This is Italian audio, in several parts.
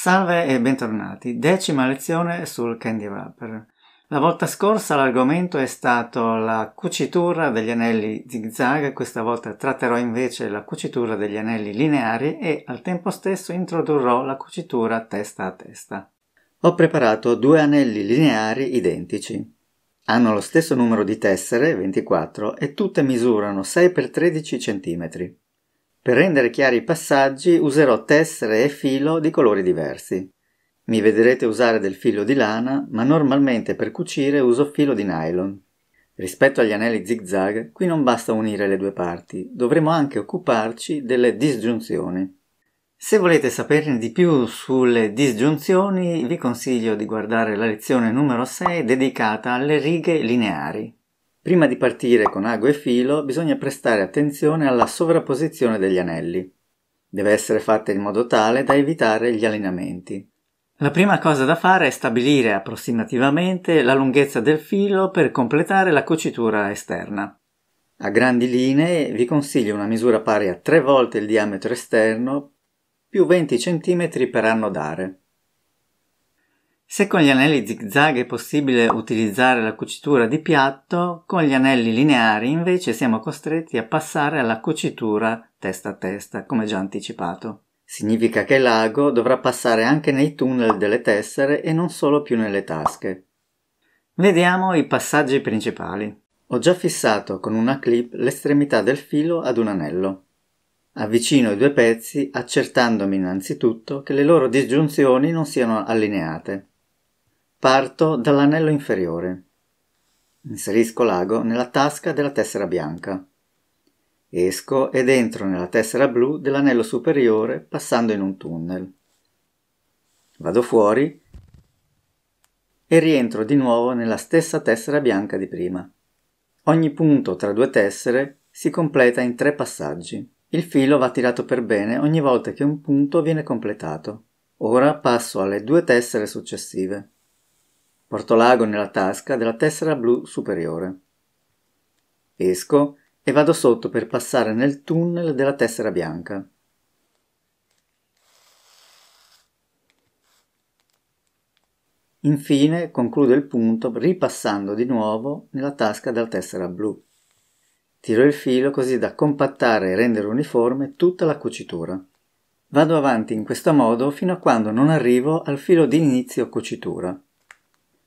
Salve e bentornati. Decima lezione sul candy wrapper. La volta scorsa l'argomento è stato la cucitura degli anelli zigzag, questa volta tratterò invece la cucitura degli anelli lineari e al tempo stesso introdurrò la cucitura testa a testa. Ho preparato due anelli lineari identici. Hanno lo stesso numero di tessere, 24, e tutte misurano 6 x 13 cm. Per rendere chiari i passaggi userò tessere e filo di colori diversi. Mi vedrete usare del filo di lana, ma normalmente per cucire uso filo di nylon. Rispetto agli anelli zigzag, qui non basta unire le due parti, dovremo anche occuparci delle disgiunzioni. Se volete saperne di più sulle disgiunzioni, vi consiglio di guardare la lezione numero 6 dedicata alle righe lineari. Prima di partire con ago e filo bisogna prestare attenzione alla sovrapposizione degli anelli. Deve essere fatta in modo tale da evitare gli allineamenti. La prima cosa da fare è stabilire approssimativamente la lunghezza del filo per completare la cucitura esterna. A grandi linee vi consiglio una misura pari a 3 volte il diametro esterno più 20 cm per annodare. Se con gli anelli zigzag è possibile utilizzare la cucitura di piatto, con gli anelli lineari invece siamo costretti a passare alla cucitura testa a testa, come già anticipato. Significa che l'ago dovrà passare anche nei tunnel delle tessere e non solo più nelle tasche. Vediamo i passaggi principali. Ho già fissato con una clip l'estremità del filo ad un anello. Avvicino i due pezzi accertandomi innanzitutto che le loro disgiunzioni non siano allineate. Parto dall'anello inferiore. Inserisco l'ago nella tasca della tessera bianca. Esco ed entro nella tessera blu dell'anello superiore passando in un tunnel. Vado fuori e rientro di nuovo nella stessa tessera bianca di prima. Ogni punto tra due tessere si completa in tre passaggi. Il filo va tirato per bene ogni volta che un punto viene completato. Ora passo alle due tessere successive. Porto l'ago nella tasca della tessera blu superiore. Esco e vado sotto per passare nel tunnel della tessera bianca. Infine concludo il punto ripassando di nuovo nella tasca della tessera blu. Tiro il filo così da compattare e rendere uniforme tutta la cucitura. Vado avanti in questo modo fino a quando non arrivo al filo di inizio cucitura.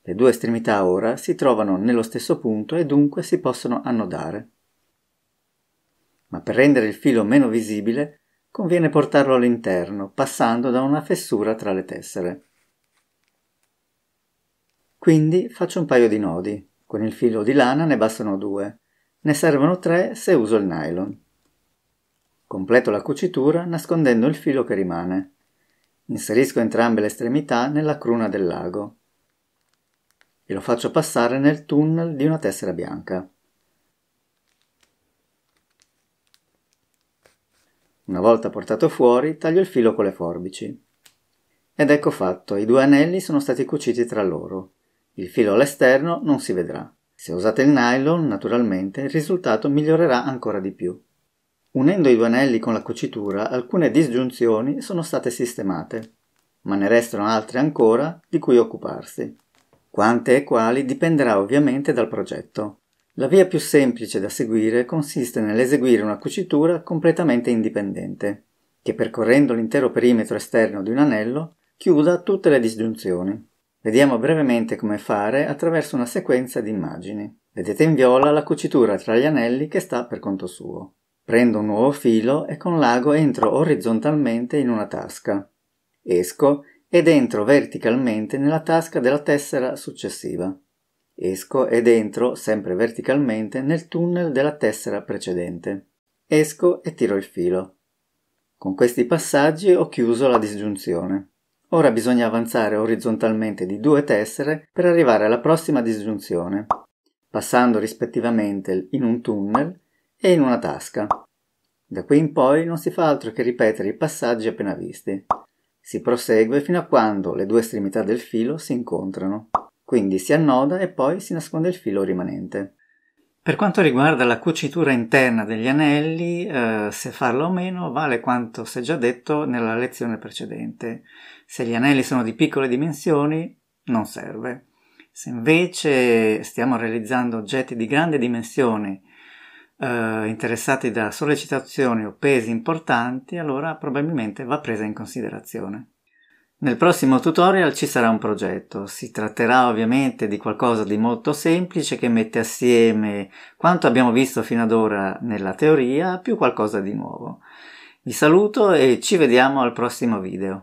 Le due estremità ora si trovano nello stesso punto e dunque si possono annodare. Ma per rendere il filo meno visibile conviene portarlo all'interno, passando da una fessura tra le tessere. Quindi faccio un paio di nodi. Con il filo di lana ne bastano due. Ne servono tre se uso il nylon. Completo la cucitura nascondendo il filo che rimane. Inserisco entrambe le estremità nella cruna del lago e lo faccio passare nel tunnel di una tessera bianca. Una volta portato fuori, taglio il filo con le forbici. Ed ecco fatto, i due anelli sono stati cuciti tra loro. Il filo all'esterno non si vedrà. Se usate il nylon, naturalmente, il risultato migliorerà ancora di più. Unendo i due anelli con la cucitura, alcune disgiunzioni sono state sistemate, ma ne restano altre ancora di cui occuparsi quante e quali dipenderà ovviamente dal progetto. La via più semplice da seguire consiste nell'eseguire una cucitura completamente indipendente, che percorrendo l'intero perimetro esterno di un anello chiuda tutte le disgiunzioni. Vediamo brevemente come fare attraverso una sequenza di immagini. Vedete in viola la cucitura tra gli anelli che sta per conto suo. Prendo un nuovo filo e con l'ago entro orizzontalmente in una tasca. Esco e dentro verticalmente nella tasca della tessera successiva. Esco ed entro sempre verticalmente, nel tunnel della tessera precedente. Esco e tiro il filo. Con questi passaggi ho chiuso la disgiunzione. Ora bisogna avanzare orizzontalmente di due tessere per arrivare alla prossima disgiunzione, passando rispettivamente in un tunnel e in una tasca. Da qui in poi non si fa altro che ripetere i passaggi appena visti. Si prosegue fino a quando le due estremità del filo si incontrano. Quindi si annoda e poi si nasconde il filo rimanente. Per quanto riguarda la cucitura interna degli anelli, eh, se farlo o meno vale quanto si è già detto nella lezione precedente. Se gli anelli sono di piccole dimensioni, non serve. Se invece stiamo realizzando oggetti di grande dimensione eh, interessati da sollecitazioni o pesi importanti, allora probabilmente va presa in considerazione. Nel prossimo tutorial ci sarà un progetto, si tratterà ovviamente di qualcosa di molto semplice che mette assieme quanto abbiamo visto fino ad ora nella teoria più qualcosa di nuovo. Vi saluto e ci vediamo al prossimo video.